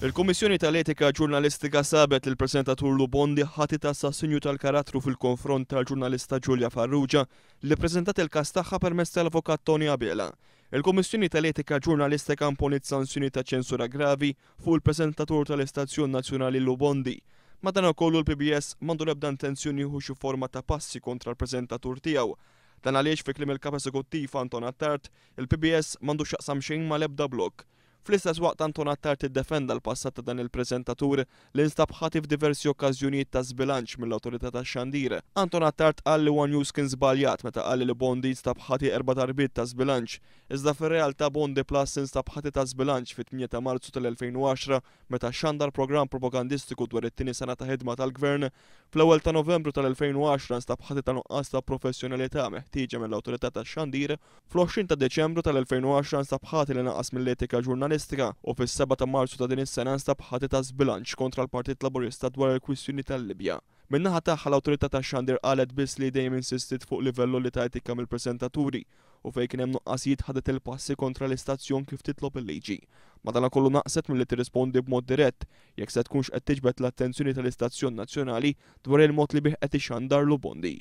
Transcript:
Il-Komissjoni tal-Etika Ġurnalistika sabet il l-presentatur Lubondi ħati ta' sassinju tal-karattru fil-konfront tal-ġurnalista Ġulja Farrugia li prezentat il kastaxa tagħha permezz tal-Avokat Tony Abela. Il-Komissjoni tal-Etika Ġurnalistika imponit sanzjoni ta' ċensura gravi fuq il-presentatur tal-Istazzjon Nazzjonali Lubondi. Madana kollu l-PBS mandu lebda intenzjoni hu forma ta' passi kontra l-prezentatur tiegħu. Dan għaliex fi klim il-kap Anton Attart, il-PBS mandu xaqsam xejn ma lebda ebda blok. Fl-istess waqt Anton Attar tiddefenda l-passat ta' dan il-prezentatur li nstabħati f'diversi okkażjonijiet ta' zbilanċ mill-autorità ta' xandir. Anton Attar tqal li One News kien żbaljat meta qal li Bondi instabħati erba' darbiet ta' zbilanċ, iżda fir-realtà Bondi Plus instabħati ta' zbilanċ fit-8 ta' Marzu tal-2010 meta xandar programm propagandistiku dwar it-tieni sena ta' ħidma tal-gvern fl-ewwel ta' Novembru tal-2010 instabħati ta' nuqqas ta' professjonalità meħtieġa mill-awtorità tax-xandir fl-20 ta' Deċembru tal-2010 instabħati li naqas mill-etika ġurnal Umanistika u fis-7 ta' Marzu ta' din is-sena nstab ħati ta' zbilanċ kontra l-Partit Laburista dwar il-kwistjoni tal-Libja. Minnaħa tagħha l-awtorità ta' Xandir qalet biss li dejjem insistit fuq livellu li ta' etika mill-presentaturi u fejn kien hemm nuqqasijiet ħadet il-passi kontra l-istazzjon kif titlob il-liġi. kollu naqset milli tirrispondi b'mod dirett jekk se tkunx qed tiġbed l-attenzjoni tal-Istazzjon Nazzjonali dwar il-mod li bih qed ixandar lu bondi.